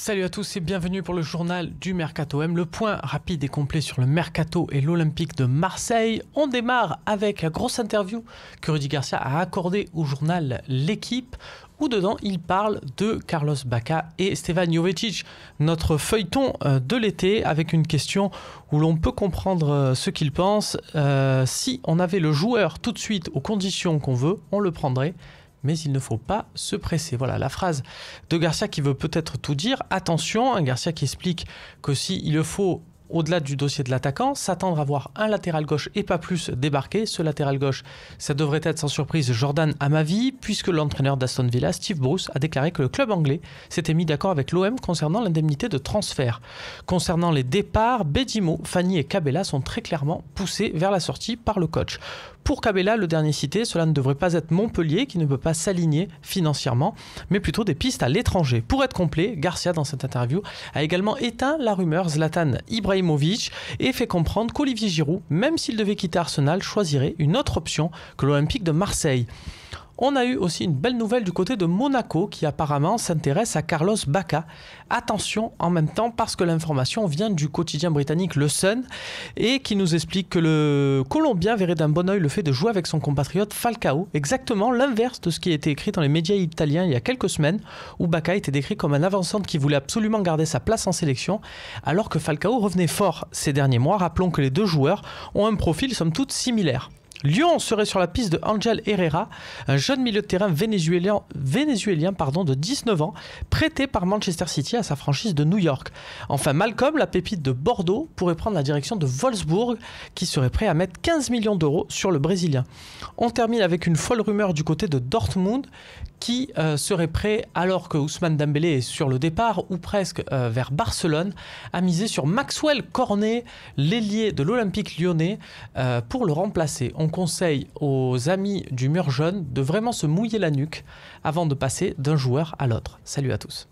Salut à tous et bienvenue pour le journal du Mercato M, le point rapide et complet sur le Mercato et l'Olympique de Marseille. On démarre avec la grosse interview que Rudy Garcia a accordée au journal L'équipe, où dedans il parle de Carlos Baca et Stevan Jovetic, notre feuilleton euh, de l'été, avec une question où l'on peut comprendre euh, ce qu'il pense. Euh, si on avait le joueur tout de suite aux conditions qu'on veut, on le prendrait mais il ne faut pas se presser. Voilà la phrase de Garcia qui veut peut-être tout dire. Attention, un Garcia qui explique que s'il le faut, au-delà du dossier de l'attaquant, s'attendre à voir un latéral gauche et pas plus débarquer. Ce latéral gauche, ça devrait être sans surprise Jordan Amavi, puisque l'entraîneur d'Aston Villa, Steve Bruce, a déclaré que le club anglais s'était mis d'accord avec l'OM concernant l'indemnité de transfert. Concernant les départs, Bedimo, Fanny et Cabella sont très clairement poussés vers la sortie par le coach. Pour Cabella, le dernier cité, cela ne devrait pas être Montpellier qui ne peut pas s'aligner financièrement, mais plutôt des pistes à l'étranger. Pour être complet, Garcia, dans cette interview, a également éteint la rumeur Zlatan Ibrahim et fait comprendre qu'Olivier Giroud, même s'il devait quitter Arsenal, choisirait une autre option que l'Olympique de Marseille. On a eu aussi une belle nouvelle du côté de Monaco qui apparemment s'intéresse à Carlos Bacca. Attention en même temps parce que l'information vient du quotidien britannique Le Sun et qui nous explique que le Colombien verrait d'un bon oeil le fait de jouer avec son compatriote Falcao, exactement l'inverse de ce qui a été écrit dans les médias italiens il y a quelques semaines où Bacca était décrit comme un avançant qui voulait absolument garder sa place en sélection alors que Falcao revenait fort ces derniers mois. Rappelons que les deux joueurs ont un profil somme toute similaire. Lyon serait sur la piste de Angel Herrera, un jeune milieu de terrain vénézuélien, vénézuélien de 19 ans, prêté par Manchester City à sa franchise de New York. Enfin, Malcolm, la pépite de Bordeaux, pourrait prendre la direction de Wolfsburg, qui serait prêt à mettre 15 millions d'euros sur le Brésilien. On termine avec une folle rumeur du côté de Dortmund, qui euh, serait prêt, alors que Ousmane Dembélé est sur le départ ou presque euh, vers Barcelone, à miser sur Maxwell Cornet, l'ailier de l'Olympique lyonnais, euh, pour le remplacer. On conseille aux amis du mur jaune de vraiment se mouiller la nuque avant de passer d'un joueur à l'autre. Salut à tous.